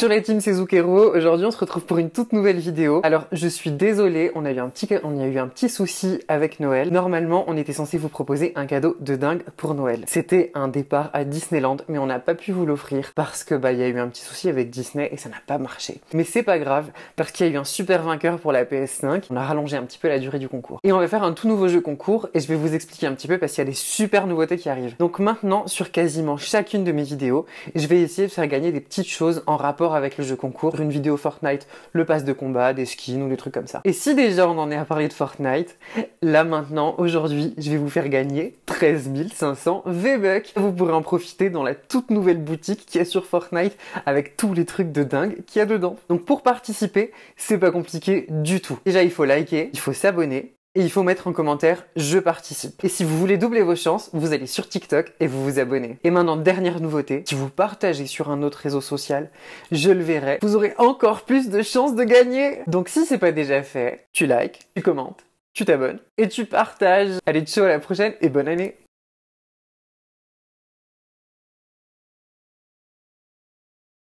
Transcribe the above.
sur la team Sezukero. Aujourd'hui, on se retrouve pour une toute nouvelle vidéo. Alors, je suis désolée, on a eu un petit, on y a eu un petit souci avec Noël. Normalement, on était censé vous proposer un cadeau de dingue pour Noël. C'était un départ à Disneyland, mais on n'a pas pu vous l'offrir parce que bah il y a eu un petit souci avec Disney et ça n'a pas marché. Mais c'est pas grave parce qu'il y a eu un super vainqueur pour la PS5. On a rallongé un petit peu la durée du concours et on va faire un tout nouveau jeu concours et je vais vous expliquer un petit peu parce qu'il y a des super nouveautés qui arrivent. Donc maintenant, sur quasiment chacune de mes vidéos, je vais essayer de faire gagner des petites choses en rapport avec le jeu concours, une vidéo Fortnite, le pass de combat, des skins ou des trucs comme ça. Et si déjà on en est à parler de Fortnite, là maintenant, aujourd'hui, je vais vous faire gagner 13 500 V-Bucks. Vous pourrez en profiter dans la toute nouvelle boutique qui est sur Fortnite avec tous les trucs de dingue qu'il y a dedans. Donc pour participer, c'est pas compliqué du tout. Déjà, il faut liker, il faut s'abonner, il faut mettre en commentaire je participe. Et si vous voulez doubler vos chances, vous allez sur TikTok et vous vous abonnez. Et maintenant, dernière nouveauté, si vous partagez sur un autre réseau social, je le verrai, vous aurez encore plus de chances de gagner. Donc si c'est pas déjà fait, tu likes, tu commentes, tu t'abonnes et tu partages. Allez, ciao à la prochaine et bonne année